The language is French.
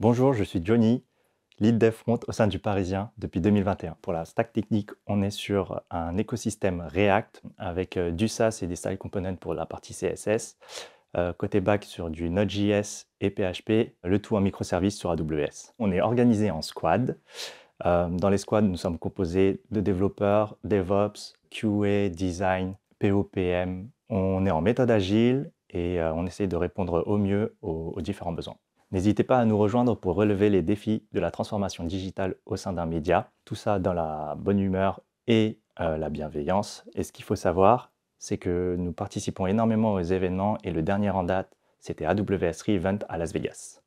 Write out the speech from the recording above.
Bonjour, je suis Johnny, lead dev front au sein du Parisien depuis 2021. Pour la stack technique, on est sur un écosystème React avec euh, du SAS et des style components pour la partie CSS. Euh, côté back sur du Node.js et PHP, le tout en microservice sur AWS. On est organisé en squad. Euh, dans les squads, nous sommes composés de développeurs, DevOps, QA, design, POPM. On est en méthode agile et on essaie de répondre au mieux aux différents besoins. N'hésitez pas à nous rejoindre pour relever les défis de la transformation digitale au sein d'un média. Tout ça dans la bonne humeur et euh, la bienveillance. Et ce qu'il faut savoir, c'est que nous participons énormément aux événements et le dernier en date, c'était AWS Revent à Las Vegas.